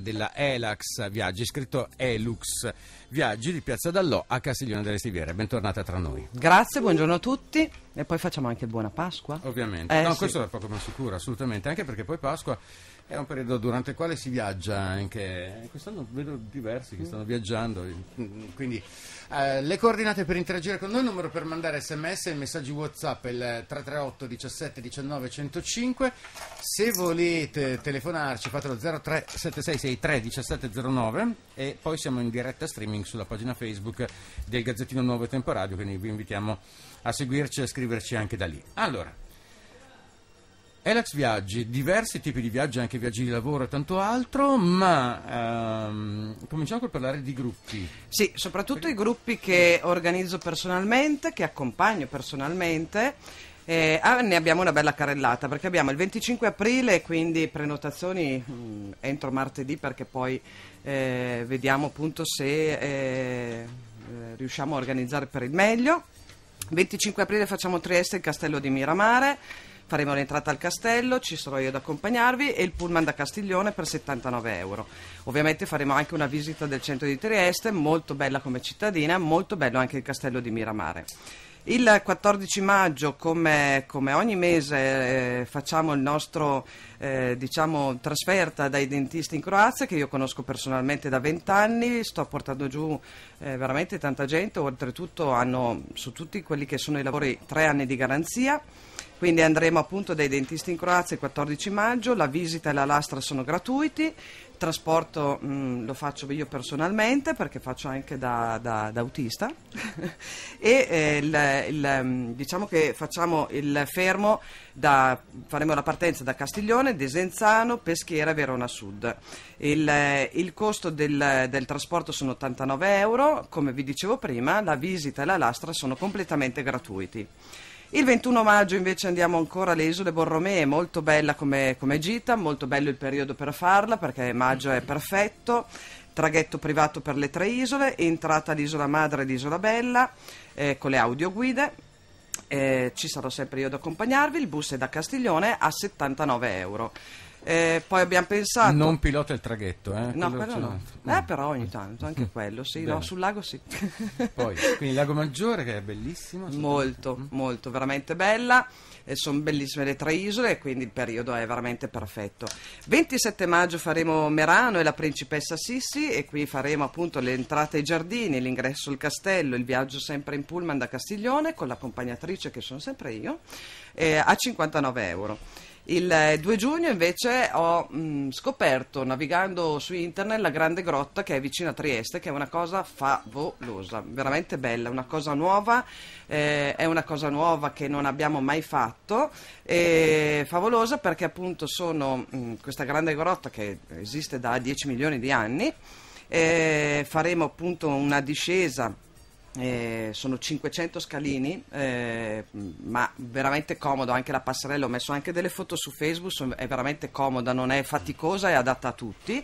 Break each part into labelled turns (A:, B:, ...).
A: della Elax Viaggi, scritto Elux Viaggi di Piazza Dall'O a Castiglione delle Stiviere. Bentornata tra noi.
B: Grazie, buongiorno a tutti e poi facciamo anche buona Pasqua. Ovviamente, eh, no, sì. questo
A: è poco ma sicuro, assolutamente, anche perché poi Pasqua è un periodo durante il quale si viaggia anche, quest'anno vedo diversi che mm. stanno viaggiando, quindi eh, le coordinate per interagire con noi, il numero per mandare sms e messaggi whatsapp è il 338 17 19 105, se volete telefonarci fatelo 03 7663 1709 e poi siamo in diretta streaming sulla pagina Facebook del Gazzettino Nuovo Tempo Radio, quindi vi invitiamo a seguirci e a scriverci anche da lì. Allora, Elex Viaggi, diversi tipi di viaggi, anche viaggi di lavoro e tanto altro,
B: ma ehm, cominciamo col parlare di gruppi. Sì, soprattutto Perché... i gruppi che organizzo personalmente, che accompagno personalmente. Eh, ah, ne abbiamo una bella carrellata perché abbiamo il 25 aprile, quindi prenotazioni mh, mm, entro martedì perché poi eh, vediamo appunto se eh, eh riusciamo a organizzare per il meglio. 25 aprile facciamo Trieste, e il castello di Miramare faremo l'entrata al castello, ci sarò io ad accompagnarvi e il pullman da Castiglione per 79 euro. Ovviamente faremo anche una visita del centro di Trieste, molto bella come cittadina, molto bello anche il castello di Miramare. Il 14 maggio, come, come ogni mese, eh, facciamo il nostro eh, diciamo, trasferta dai dentisti in Croazia, che io conosco personalmente da 20 anni, sto portando giù eh, veramente tanta gente, oltretutto hanno su tutti quelli che sono i lavori tre anni di garanzia. Quindi andremo appunto dai dentisti in Croazia il 14 maggio, la visita e la lastra sono gratuiti, trasporto mh, mm, lo faccio io personalmente perché faccio anche da, da, da autista e eh, il, il, mm, diciamo che facciamo il fermo da, faremo la partenza da Castiglione, Desenzano, Peschiera, Verona Sud. Il, eh, il costo del, del, trasporto sono 89 euro, come vi dicevo prima la visita e la lastra sono completamente gratuiti. Il 21 maggio invece andiamo ancora alle isole Borromee, molto bella come, come gita, molto bello il periodo per farla perché maggio è perfetto traghetto privato per le tre isole, entrata all'isola madre ed isola bella eh, con le audioguide. Eh, ci sarò sempre io ad accompagnarvi. Il bus è da Castiglione a 79 euro. Eh, poi abbiamo pensato. Non pilota il traghetto, eh? No, quello però no. Eh, però ogni tanto, anche quello, sì. No, sul lago sì. poi, quindi il Lago Maggiore che è bellissimo. Molto, mm? molto, veramente bella. Eh, sono bellissime le tre isole, quindi il periodo è veramente perfetto. 27 maggio faremo Merano e la principessa Sissi e qui faremo appunto l'entrata ai giardini, l'ingresso al castello, il viaggio sempre in pullman da Castiglione con l'accompagnatrice che sono sempre io, eh, a 59 euro. Il 2 eh, giugno invece ho mh, mm, scoperto navigando su internet la grande grotta che è vicino a Trieste, che è una cosa favolosa, veramente bella, una cosa nuova, eh, è una cosa nuova che non abbiamo mai fatto, e favolosa perché appunto sono mh, mm, questa grande grotta che esiste da 10 milioni di anni, eh, faremo appunto una discesa eh, sono 500 scalini, eh, ma veramente comodo anche la passerella. Ho messo anche delle foto su Facebook, è veramente comoda, non è faticosa, è adatta a tutti,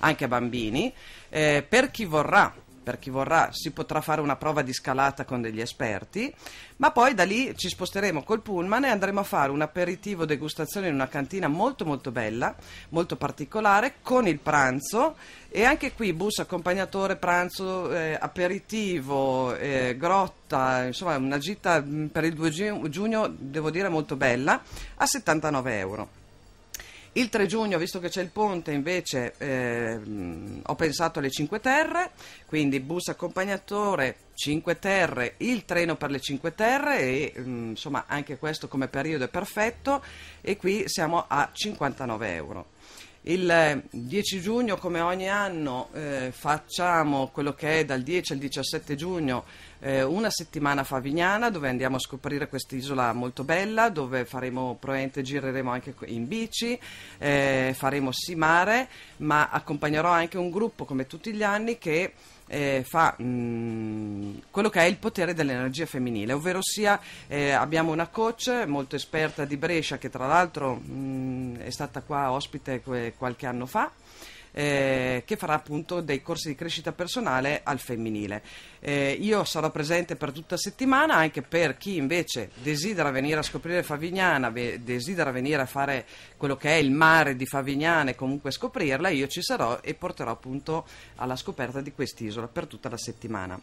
B: anche a bambini. Eh, per chi vorrà per chi vorrà si potrà fare una prova di scalata con degli esperti, ma poi da lì ci sposteremo col pullman e andremo a fare un aperitivo degustazione in una cantina molto molto bella, molto particolare, con il pranzo e anche qui bus accompagnatore, pranzo, eh, aperitivo, eh, grotta, insomma una gita mm, per il 2 giugno, devo dire molto bella, a 79 euro. Il 3 giugno, visto che c'è il ponte, invece eh, ho pensato alle 5 Terre, quindi bus accompagnatore, 5 Terre, il treno per le 5 Terre e mm, insomma anche questo come periodo è perfetto e qui siamo a 59 euro. Il 10 eh, giugno, come ogni anno, eh, facciamo quello che è dal 10 al 17 giugno eh, una settimana a Favignana dove andiamo a scoprire quest'isola molto bella, dove faremo probabilmente gireremo anche in bici, eh, faremo sì mare, ma accompagnerò anche un gruppo come tutti gli anni che eh, fa mh, mm, quello che è il potere dell'energia femminile, ovvero sia eh, abbiamo una coach molto esperta di Brescia che tra l'altro mh, mm, è stata qua ospite que- qualche anno fa eh, che farà appunto dei corsi di crescita personale al femminile. Eh, io sarò presente per tutta la settimana anche per chi invece desidera venire a scoprire Favignana, ve- desidera venire a fare quello che è il mare di Favignana e comunque scoprirla, io ci sarò e porterò appunto alla scoperta di quest'isola per tutta la settimana.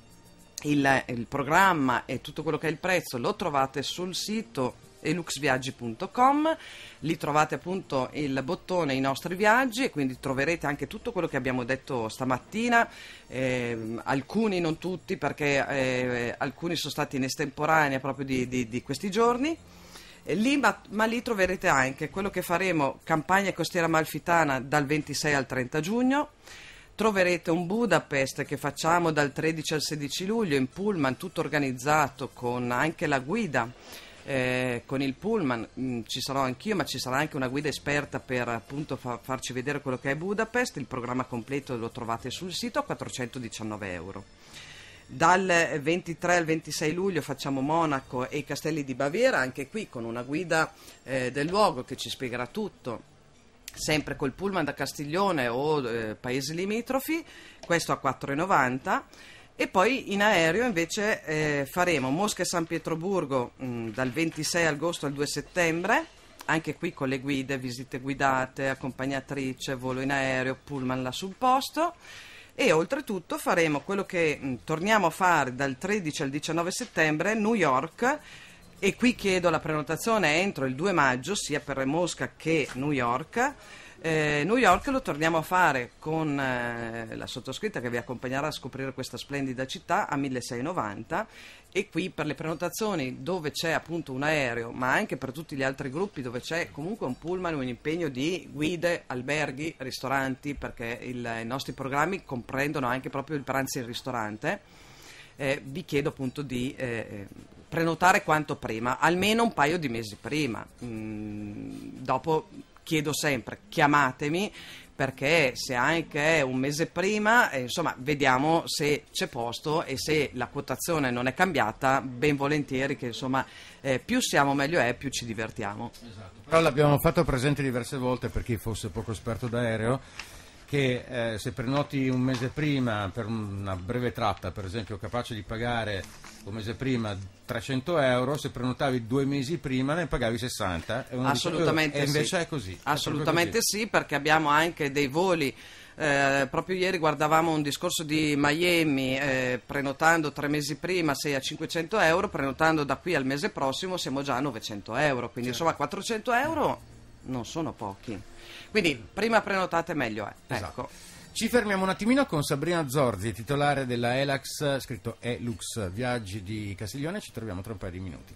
B: Il, il, programma e tutto quello che è il prezzo lo trovate sul sito eluxviaggi.com, lì trovate appunto il bottone I nostri viaggi e quindi troverete anche tutto quello che abbiamo detto stamattina, eh, alcuni non tutti perché eh, alcuni sono stati in estemporanea proprio di, di, di questi giorni. Lì, ma, ma, lì troverete anche quello che faremo campagna costiera malfitana dal 26 al 30 giugno. Troverete un Budapest che facciamo dal 13 al 16 luglio in pullman, tutto organizzato con anche la guida eh, con il pullman mh, mm, ci sarò anch'io, ma ci sarà anche una guida esperta per appunto fa- farci vedere quello che è Budapest. Il programma completo lo trovate sul sito a 419 euro. Dal 23 al 26 luglio facciamo Monaco e i castelli di Baviera, anche qui con una guida eh, del luogo che ci spiegherà tutto sempre col pullman da Castiglione o eh, paesi limitrofi, questo a 4,90 e poi in aereo invece eh, faremo Mosca e San Pietroburgo mh, mm, dal 26 agosto al 2 settembre, anche qui con le guide, visite guidate, accompagnatrice, volo in aereo, pullman là sul posto e oltretutto faremo quello che mh, mm, torniamo a fare dal 13 al 19 settembre New York e qui chiedo la prenotazione entro il 2 maggio sia per Mosca che New York eh, New York lo torniamo a fare con eh, la sottoscritta che vi accompagnerà a scoprire questa splendida città a 1690 e qui per le prenotazioni dove c'è appunto un aereo ma anche per tutti gli altri gruppi dove c'è comunque un pullman, un impegno di guide, alberghi, ristoranti perché il, i nostri programmi comprendono anche proprio il pranzo e il ristorante eh, vi chiedo appunto di eh, eh, prenotare quanto prima, almeno un paio di mesi prima mm, dopo chiedo sempre chiamatemi perché se anche un mese prima, eh, insomma, vediamo se c'è posto e se la quotazione non è cambiata, ben volentieri che insomma eh, più siamo meglio è, più ci divertiamo. Esatto.
A: Però l'abbiamo fatto presente diverse volte per chi fosse poco esperto d'aereo che eh, se prenoti un mese prima per una breve tratta, per esempio capace di pagare un mese prima 300 euro, se prenotavi due mesi prima ne pagavi 60 e, oh, Assolutamente dice, sì. e invece è così. Assolutamente è
B: così. sì, perché abbiamo anche dei voli. Eh, proprio ieri guardavamo un discorso di Miami, eh, prenotando tre mesi prima sei a 500 euro, prenotando da qui al mese prossimo siamo già a 900 euro, quindi certo. insomma 400 euro non sono pochi. Quindi prima prenotate meglio è. Ecco. Esatto. Ecco.
A: Ci fermiamo un attimino con Sabrina Zorzi, titolare della Elax, scritto Elux Viaggi di Castiglione, ci troviamo tra un paio di minuti.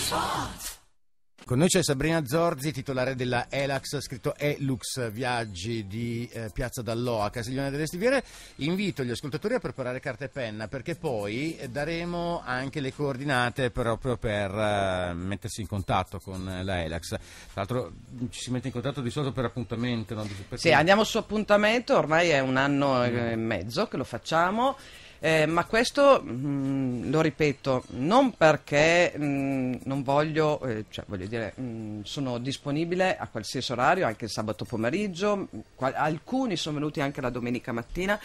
A: Sport. Con noi c'è Sabrina Zorzi, titolare della Elax, scritto Elux Viaggi di eh, Piazza Dall'Oa, Castiglione delle Stiviere. Invito gli ascoltatori a preparare carta e penna perché poi daremo anche le coordinate proprio per eh, mettersi in contatto con la Elax. Tra l'altro ci si mette in contatto di solito per appuntamento. No? Perché... Sì, andiamo
B: su appuntamento, ormai è un anno e mm. mezzo che lo facciamo. Eh, ma questo mh, mm, lo ripeto non perché mh, mm, non voglio, eh, cioè, voglio dire, mh, mm, sono disponibile a qualsiasi orario, anche il sabato pomeriggio, qual- alcuni sono venuti anche la domenica mattina.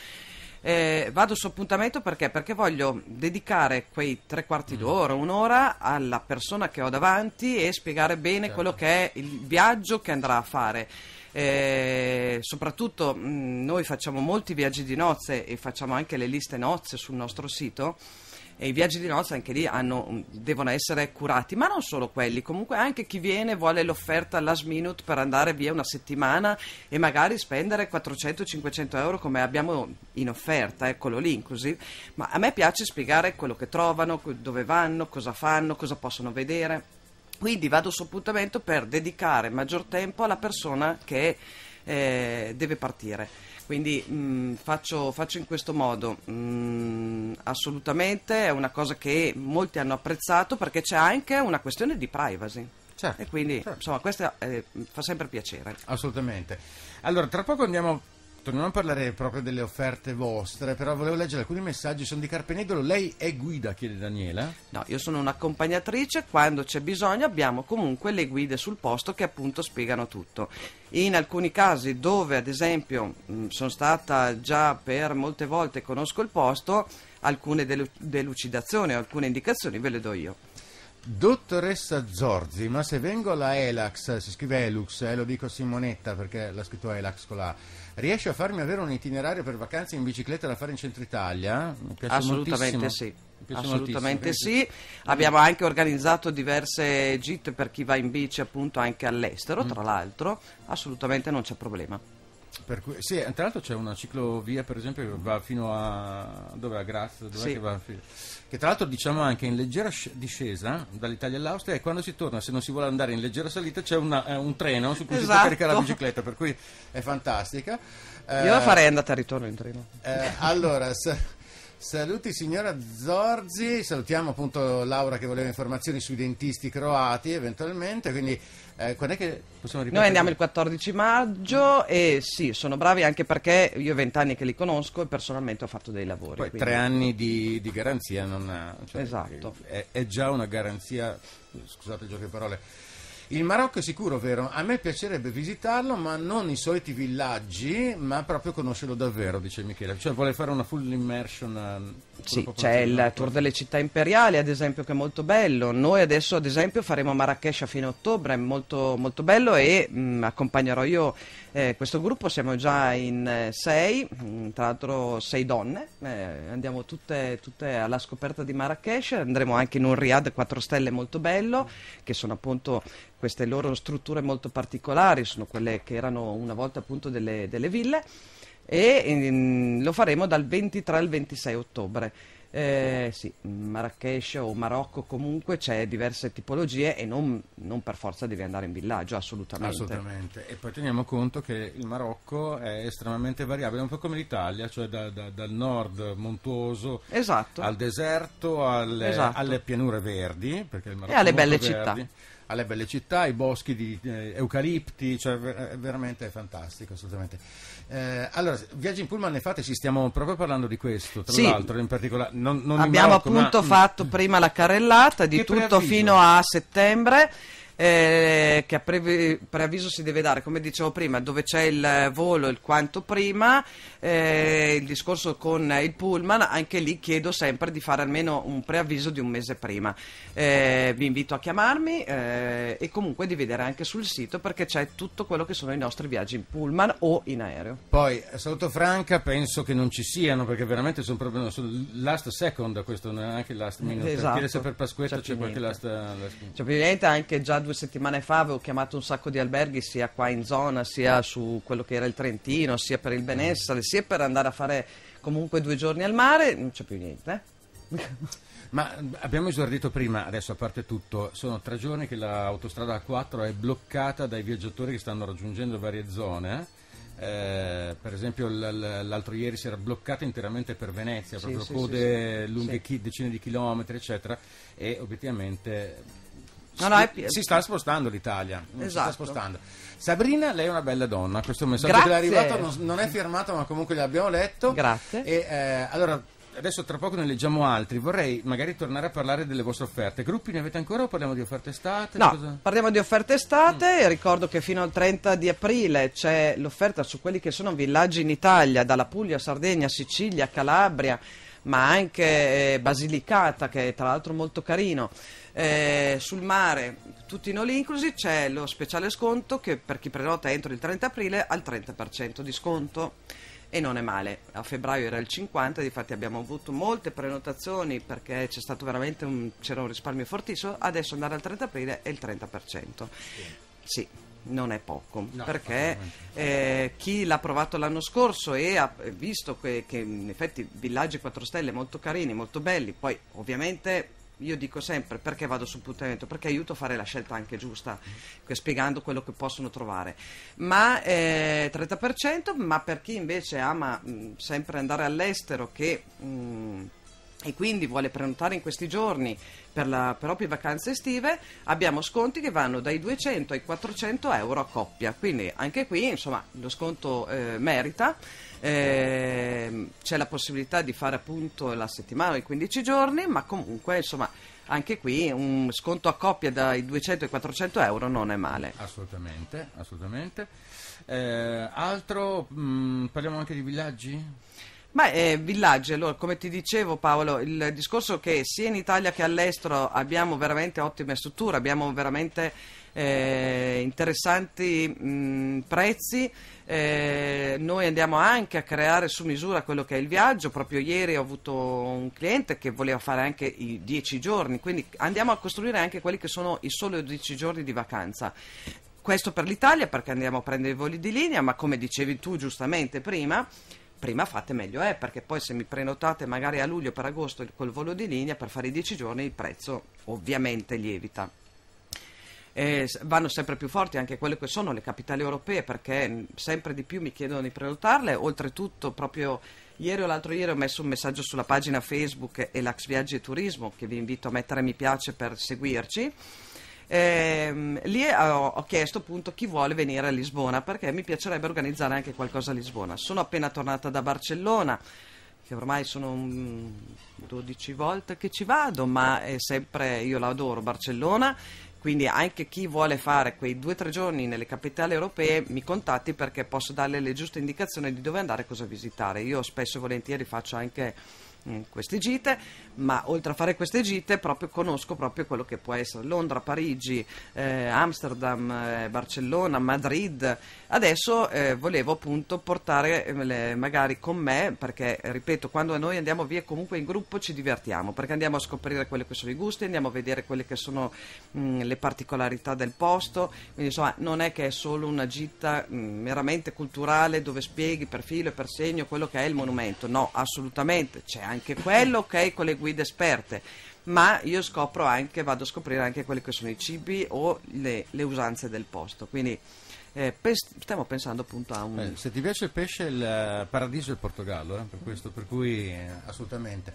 B: Eh, vado su appuntamento perché? perché? voglio dedicare quei tre quarti d'ora, un'ora alla persona che ho davanti e spiegare bene certo. quello che è il viaggio che andrà a fare. Eh, soprattutto mh, mm, noi facciamo molti viaggi di nozze e facciamo anche le liste nozze sul nostro sito e i viaggi di nozze anche lì hanno, mm, devono essere curati, ma non solo quelli, comunque anche chi viene vuole l'offerta last minute per andare via una settimana e magari spendere 400-500 euro come abbiamo in offerta, eccolo lì inclusive, ma a me piace spiegare quello che trovano, dove vanno, cosa fanno, cosa possono vedere. Quindi vado su appuntamento per dedicare maggior tempo alla persona che eh, deve partire. Quindi mh, mm, faccio, faccio, in questo modo, mh, mm, assolutamente è una cosa che molti hanno apprezzato perché c'è anche una questione di privacy. Certo, e quindi certo. insomma questo eh, fa sempre piacere. Assolutamente. Allora, tra poco andiamo torniamo esatto, a parlare proprio delle offerte vostre, però volevo leggere alcuni messaggi, sono di Carpenedolo, lei è guida, chiede Daniela? No, io sono un'accompagnatrice, quando c'è bisogno abbiamo comunque le guide sul posto che appunto spiegano tutto. In alcuni casi dove ad esempio mm, sono stata già per molte volte e conosco il posto, alcune delu- delucidazioni, alcune indicazioni ve le do io.
A: Dottoressa Zorzi, ma se vengo alla Elax, si scrive Elux, eh, lo dico Simonetta perché l'ha scritto Elax con la Riesci a farmi avere un itinerario per vacanze in
B: bicicletta da fare in centro Italia? Assolutamente sì. Assolutamente sì, abbiamo anche organizzato diverse gite per chi va in bici appunto anche all'estero, tra l'altro, assolutamente non c'è problema.
A: Cui, sì, eh, tra l'altro c'è una ciclovia, per esempio, che va fino a dove a Graz, dove sì. che, va, che tra l'altro diciamo anche in leggera discesa dall'Italia all'Austria e quando si torna, se non si vuole andare in leggera salita, c'è una, eh, un treno su cui esatto. si può esatto. caricare la bicicletta, per cui è fantastica. Io la eh, farei andata e ritorno in treno. Eh, allora, se, Saluti signora Zorzi, salutiamo appunto Laura
B: che voleva informazioni sui dentisti croati eventualmente, quindi eh, quando è che
A: possiamo ripetere? Noi andiamo
B: il 14 maggio e sì, sono bravi anche perché io ho 20 anni che li conosco e personalmente ho fatto dei lavori. Poi quindi... tre anni di, di garanzia ha, cioè, esatto.
A: è, è già una garanzia, scusate il gioco di parole, il Marocco è sicuro, vero? A me piacerebbe visitarlo, ma non i soliti villaggi, ma proprio conoscerlo davvero, dice Michele. Cioè
B: vuole fare una full immersion. Ehm, sì, c'è il Tour delle città imperiali, ad esempio, che è molto bello. Noi adesso, ad esempio, faremo Marrakesh a fine ottobre, è molto, molto bello e mh, mm, accompagnerò io eh, questo gruppo. Siamo già in eh, sei, mh, mm, tra l'altro sei donne. Eh, andiamo tutte, tutte, alla scoperta di Marrakesh, andremo anche in un Riyadh 4 stelle molto bello, che sono appunto queste loro strutture molto particolari, sono quelle che erano una volta appunto delle, delle ville e ehm, lo faremo dal 23 al 26 ottobre. Eh, sì, Marrakesh o Marocco comunque c'è diverse tipologie e non, non, per forza devi andare in villaggio, assolutamente. Assolutamente,
A: e poi teniamo conto che il Marocco è estremamente variabile, un po' come l'Italia, cioè da, da, dal nord montuoso esatto. al deserto, alle, esatto. alle pianure verdi, e alle belle verdi. città alle belle città, ai boschi di eh, eucalipti,
B: cioè ver- eh, veramente fantastico, assolutamente.
A: Eh, allora, viaggi in pullman, infatti, ci stiamo proprio parlando di questo, tra sì. l'altro, in particolare. Non, non abbiamo Marocco, appunto ma... fatto
B: prima la carrellata di che tutto preavviso. fino a settembre eh, che a previ- preavviso si deve dare, come dicevo prima, dove c'è il volo, il quanto prima, eh, il discorso con il pullman, anche lì chiedo sempre di fare almeno un preavviso di un mese prima. Eh, vi invito a chiamarmi eh, e comunque di vedere anche sul sito perché c'è tutto quello che sono i nostri viaggi in pullman o in aereo.
A: Poi, eh, saluto Franca, penso che non ci
B: siano perché veramente sono proprio sul last second, questo non è anche last minute. Esatto. Per Pasquetta c'è, certo, c'è qualche last, last minute. C'è cioè, anche già due settimane fa avevo chiamato un sacco di alberghi sia qua in zona, sia su quello che era il Trentino, sia per il benessere, sia per andare a fare comunque due giorni al mare, non c'è più niente. Eh.
A: Ma abbiamo esordito prima, adesso a parte tutto, sono tre giorni che l'autostrada A4 è bloccata dai viaggiatori che stanno raggiungendo varie zone. Eh, eh per esempio l'altro ieri si era bloccata interamente per Venezia, sì, proprio sì, code sì, lunghe chi, decine di chilometri, eccetera, e obiettivamente No, no, pi- si sta spostando l'Italia. Esatto. Si sta esatto. spostando. Sabrina, lei è una bella donna. Questo messaggio Grazie. che è arrivato non, non, è firmato, ma comunque l'abbiamo letto. Grazie. E, eh, allora, adesso tra poco ne leggiamo altri. Vorrei magari tornare a parlare delle vostre offerte. Gruppi ne avete ancora o parliamo di offerte estate? No, cosa?
B: parliamo di offerte estate. Mm. Ricordo che fino al 30 di aprile c'è l'offerta su quelli che sono villaggi in Italia, dalla Puglia, Sardegna, Sicilia, Calabria, ma anche eh, Basilicata, che è tra l'altro molto carino. Eh, sul mare, tutti in all inclusive, c'è lo speciale sconto che per chi prenota entro il 30 aprile al 30% di sconto. E non è male, a febbraio era il 50, infatti abbiamo avuto molte prenotazioni perché un, c'era un risparmio fortissimo, adesso andare al 30 aprile è il 30%. Sì non è poco, no, perché eh, chi l'ha provato l'anno scorso e ha visto que- che in effetti villaggi 4 stelle molto carini, molto belli, poi ovviamente io dico sempre perché vado sull'appuntamento, perché aiuto a fare la scelta anche giusta, spiegando quello che possono trovare. Ma eh, 30%, ma per chi invece ama mh, sempre andare all'estero che, mh, e quindi vuole prenotare in questi giorni per, le proprie vacanze estive, abbiamo sconti che vanno dai 200 ai 400 euro a coppia. Quindi anche qui insomma, lo sconto eh, merita. Eh, c'è la possibilità di fare appunto la settimana i 15 giorni, ma comunque insomma anche qui un sconto a coppia dai 200 ai 400 euro non è male.
A: Assolutamente, assolutamente.
B: Eh, altro, mh, mm, parliamo anche di villaggi? Ma eh, villaggi, allora, come ti dicevo Paolo, il discorso che sia in Italia che all'estero abbiamo veramente ottime strutture, abbiamo veramente eh, interessanti mh, mm, prezzi. Eh, noi andiamo anche a creare su misura quello che è il viaggio. Proprio ieri ho avuto un cliente che voleva fare anche i 10 giorni, quindi andiamo a costruire anche quelli che sono i soli 10 giorni di vacanza. Questo per l'Italia perché andiamo a prendere i voli di linea, ma come dicevi tu giustamente prima, prima fate meglio è, eh, perché poi se mi prenotate magari a luglio per agosto col volo di linea per fare i 10 giorni il prezzo ovviamente lievita eh, vanno sempre più forti anche quelle che sono le capitali europee perché mm, sempre di più mi chiedono di prenotarle, oltretutto proprio Ieri o l'altro ieri ho messo un messaggio sulla pagina Facebook Elax Viaggi e Turismo che vi invito a mettere mi piace per seguirci. Ehm, lì eh, ho, ho, chiesto appunto chi vuole venire a Lisbona perché mi piacerebbe organizzare anche qualcosa a Lisbona. Sono appena tornata da Barcellona che ormai sono 12 mm, volte che ci vado, ma è sempre io la adoro Barcellona quindi anche chi vuole fare quei due o tre giorni nelle capitali europee mi contatti perché posso darle le giuste indicazioni di dove andare e cosa visitare. Io spesso e volentieri faccio anche Mm, queste gite, ma oltre a fare queste gite proprio conosco proprio quello che può essere Londra, Parigi, eh, Amsterdam, eh, Barcellona, Madrid. Adesso eh, volevo appunto portare eh, le, magari con me, perché ripeto, quando noi andiamo via comunque in gruppo ci divertiamo, perché andiamo a scoprire quelli che sono i gusti, andiamo a vedere quelle che sono mh, mm, le particolarità del posto, quindi insomma non è che è solo una gita mh, mm, meramente culturale dove spieghi per filo e per segno quello che è il monumento, no, assolutamente, c'è anche anche quello, ok, con le guide esperte, ma io scopro anche, vado a scoprire anche quelli che sono i cibi o le, le usanze del posto. Quindi eh, pens- stiamo pensando appunto a un. Eh, se
A: ti piace il pesce, il eh, paradiso è il Portogallo, eh, per questo, per cui eh, assolutamente.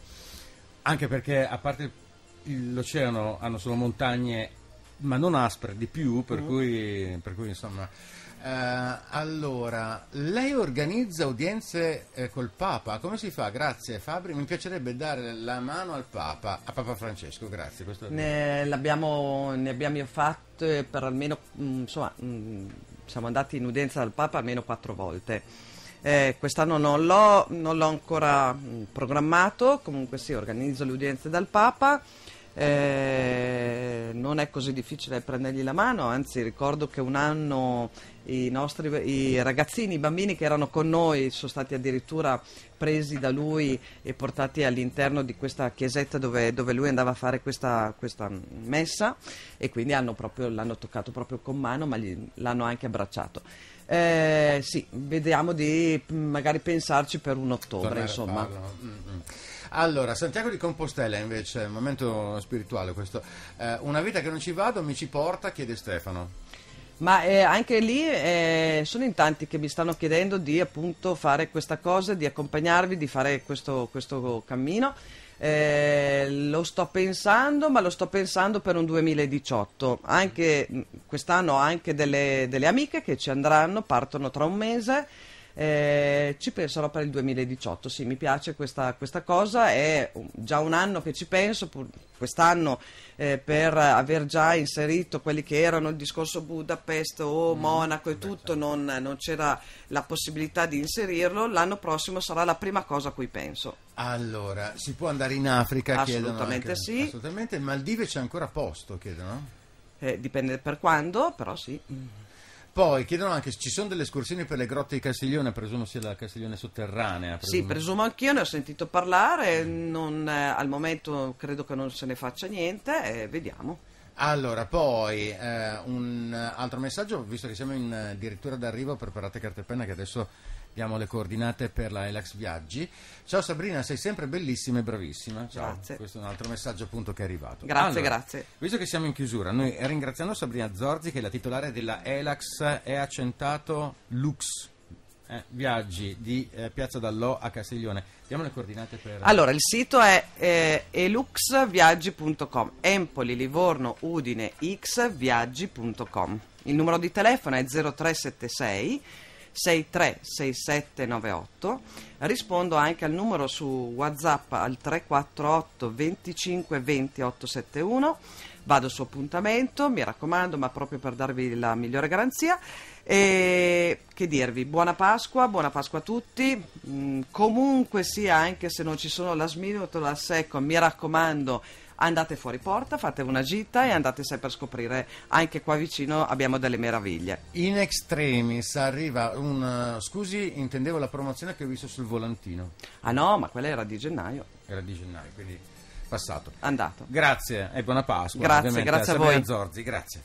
A: Anche perché a parte l'oceano hanno solo montagne, ma non aspre di più, per, mm. cui, per cui insomma. Eh, allora, lei organizza udienze eh, col Papa, come si fa? Grazie Fabri, mi piacerebbe dare la mano al Papa, a Papa Francesco, grazie. Ne
B: abbiamo, ne, abbiamo, fatto eh, per almeno, mm, insomma, mm, siamo andati in udienza dal Papa almeno quattro volte. Eh, quest'anno non l'ho, ancora mm, programmato, comunque sì, organizzo le udienze dal Papa eh, non è così difficile prendergli la mano, anzi ricordo che un anno i nostri i ragazzini, i bambini che erano con noi sono stati addirittura presi da lui e portati all'interno di questa chiesetta dove, dove lui andava a fare questa, questa messa e quindi proprio, l'hanno toccato proprio con mano ma gli, l'hanno anche abbracciato. Eh, sì, vediamo di magari pensarci per un ottobre, Tornare insomma. Mm, mm. Allora, Santiago di Compostela invece, momento spirituale questo. Eh, una vita che non ci vado mi ci porta, chiede Stefano. Ma eh, anche lì eh, sono in tanti che mi stanno chiedendo di appunto fare questa cosa, di accompagnarvi, di fare questo, questo cammino. Eh, lo sto pensando, ma lo sto pensando per un 2018. Anche quest'anno ho anche delle, delle amiche che ci andranno, partono tra un mese eh, ci penserò per il 2018, sì mi piace questa, questa, cosa, è già un anno che ci penso, quest'anno eh, per aver già inserito quelli che erano il discorso Budapest o mm, Monaco e tutto certo. non, non c'era la possibilità di inserirlo, l'anno prossimo sarà la prima cosa a cui penso. Allora, si può andare in Africa? Assolutamente anche,
A: sì. Assolutamente, Maldive c'è ancora posto, chiedono?
B: Eh, dipende per quando, però sì. Mm. Poi chiedono
A: anche se ci sono delle escursioni per le grotte di Castiglione, presumo sia la Castiglione sotterranea. Presumo. Sì, presumo
B: anch'io, ne ho sentito parlare, non, eh, al momento credo che non se ne faccia niente, eh, vediamo.
A: Allora, poi eh, un altro messaggio, visto che siamo in eh, dirittura d'arrivo, preparate carta e penna che adesso diamo le coordinate per la Elax Viaggi. Ciao Sabrina, sei sempre bellissima e bravissima. Ciao. Grazie. Questo è un altro messaggio appunto che è arrivato. Grazie, allora, grazie. Visto che siamo in chiusura, noi ringraziamo Sabrina Zorzi che è la titolare della Elax e
B: accentato Lux
A: eh, viaggi di eh, Piazza Dall'O a Castiglione. Diamo le coordinate per... Allora,
B: il sito è eh, eluxviaggi.com, Empoli, Livorno, Udine, xviaggi.com. Il numero di telefono è 0376 636798 Rispondo anche al numero su WhatsApp al 348 25 20 871. Vado su appuntamento, mi raccomando, ma proprio per darvi la migliore garanzia. E che dirvi? Buona Pasqua, buona Pasqua a tutti. Mm, comunque sia, anche se non ci sono la sminuto, la secco, mi raccomando andate fuori porta, fate una gita e andate sempre a scoprire anche qua vicino abbiamo delle meraviglie. In extremis
A: arriva un eh, scusi, intendevo la promozione che ho visto sul volantino. Ah no, ma quella era di gennaio. Era di gennaio, quindi passato. Andato. Grazie e buona Pasqua. Grazie, grazie a, a voi. Zorzi, grazie.